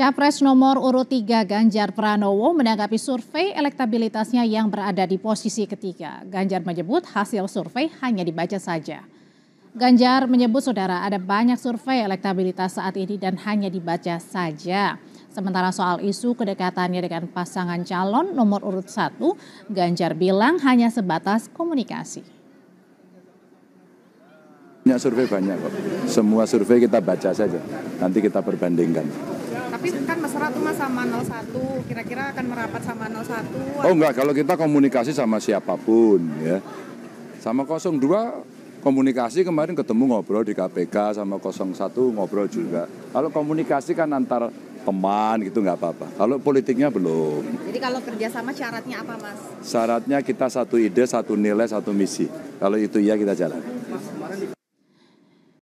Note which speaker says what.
Speaker 1: Capres nomor urut 3 Ganjar Pranowo menanggapi survei elektabilitasnya yang berada di posisi ketiga. Ganjar menyebut hasil survei hanya dibaca saja. Ganjar menyebut saudara ada banyak survei elektabilitas saat ini dan hanya dibaca saja. Sementara soal isu kedekatannya dengan pasangan calon nomor urut 1, Ganjar bilang hanya sebatas komunikasi.
Speaker 2: Banyak survei banyak kok. Semua survei kita baca saja. Nanti kita perbandingkan
Speaker 3: tapi kan mesra tuh mas sama 01 kira-kira akan merapat sama 01 oh
Speaker 2: enggak kalau kita komunikasi sama siapapun ya sama 02 komunikasi kemarin ketemu ngobrol di KPK sama 01 ngobrol juga kalau komunikasi kan antar teman gitu nggak apa-apa. Kalau politiknya belum. Jadi
Speaker 4: kalau kerjasama syaratnya apa mas?
Speaker 2: Syaratnya kita satu ide, satu nilai, satu misi. Kalau itu ya kita jalan.